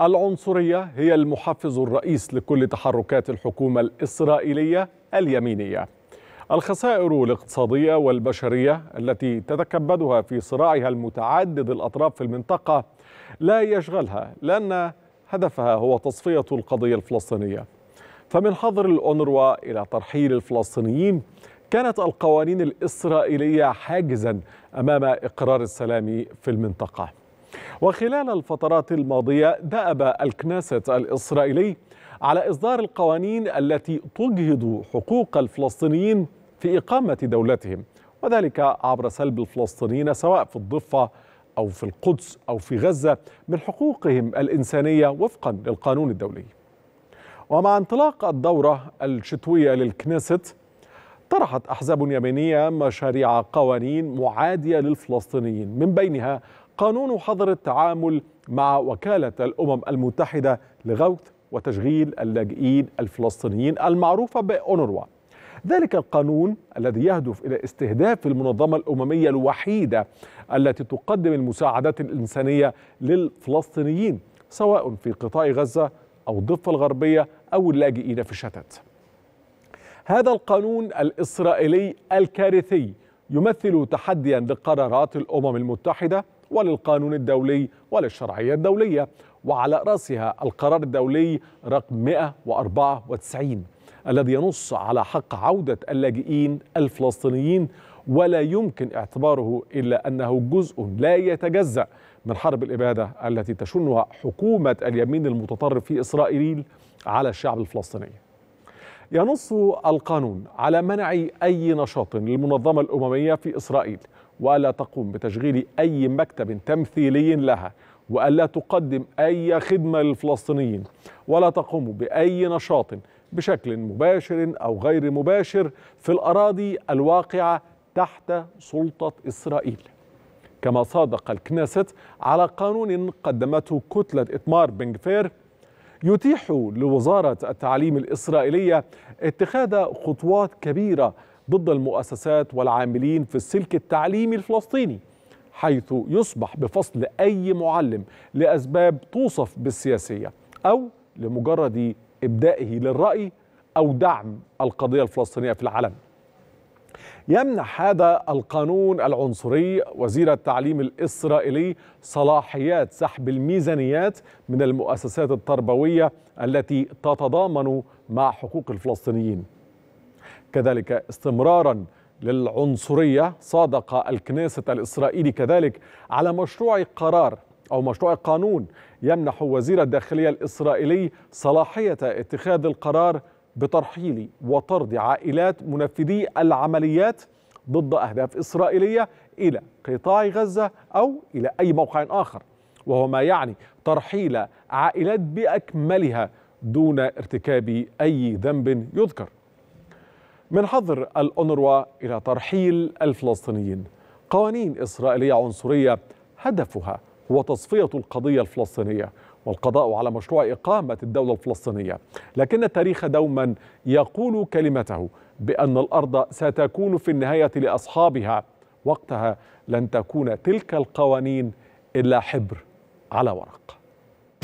العنصرية هي المحفز الرئيس لكل تحركات الحكومة الإسرائيلية اليمينية الخسائر الاقتصادية والبشرية التي تتكبدها في صراعها المتعدد الأطراف في المنطقة لا يشغلها لأن هدفها هو تصفية القضية الفلسطينية فمن حظر الأونروا إلى ترحيل الفلسطينيين كانت القوانين الإسرائيلية حاجزا أمام إقرار السلام في المنطقة وخلال الفترات الماضية دأب الكنيست الإسرائيلي على إصدار القوانين التي تجهض حقوق الفلسطينيين في إقامة دولتهم وذلك عبر سلب الفلسطينيين سواء في الضفة أو في القدس أو في غزة من حقوقهم الإنسانية وفقا للقانون الدولي ومع انطلاق الدورة الشتوية للكنيست طرحت أحزاب يمينية مشاريع قوانين معادية للفلسطينيين من بينها قانون حظر التعامل مع وكالة الأمم المتحدة لغوث وتشغيل اللاجئين الفلسطينيين المعروفة بأونروا ذلك القانون الذي يهدف إلى استهداف المنظمة الأممية الوحيدة التي تقدم المساعدات الإنسانية للفلسطينيين سواء في قطاع غزة أو الضفة الغربية أو اللاجئين في الشتات هذا القانون الإسرائيلي الكارثي يمثل تحديا لقرارات الأمم المتحدة وللقانون الدولي وللشرعية الدولية وعلى رأسها القرار الدولي رقم 194 الذي ينص على حق عودة اللاجئين الفلسطينيين ولا يمكن اعتباره إلا أنه جزء لا يتجزأ من حرب الإبادة التي تشنها حكومة اليمين المتطرف في إسرائيل على الشعب الفلسطيني ينص القانون على منع أي نشاط للمنظمة الأممية في إسرائيل وألا تقوم بتشغيل أي مكتب تمثيلي لها وألا تقدم أي خدمة للفلسطينيين ولا تقوم بأي نشاط بشكل مباشر أو غير مباشر في الأراضي الواقعة تحت سلطة إسرائيل كما صادق الكنيست على قانون قدمته كتلة إتمار بنغفير يتيح لوزارة التعليم الإسرائيلية اتخاذ خطوات كبيرة ضد المؤسسات والعاملين في السلك التعليمي الفلسطيني حيث يصبح بفصل أي معلم لأسباب توصف بالسياسية أو لمجرد إبدائه للرأي أو دعم القضية الفلسطينية في العلن يمنح هذا القانون العنصري وزير التعليم الإسرائيلي صلاحيات سحب الميزانيات من المؤسسات التربوية التي تتضامن مع حقوق الفلسطينيين كذلك استمرارا للعنصرية صادق الكنيست الإسرائيلي كذلك على مشروع قرار أو مشروع قانون يمنح وزير الداخلية الإسرائيلي صلاحية اتخاذ القرار بترحيل وطرد عائلات منفذي العمليات ضد أهداف إسرائيلية إلى قطاع غزة أو إلى أي موقع آخر وهو ما يعني ترحيل عائلات بأكملها دون ارتكاب أي ذنب يذكر من حظر الأونروا إلى ترحيل الفلسطينيين قوانين إسرائيلية عنصرية هدفها هو تصفية القضية الفلسطينية والقضاء على مشروع إقامة الدولة الفلسطينية لكن التاريخ دوما يقول كلمته بأن الأرض ستكون في النهاية لأصحابها وقتها لن تكون تلك القوانين إلا حبر على ورق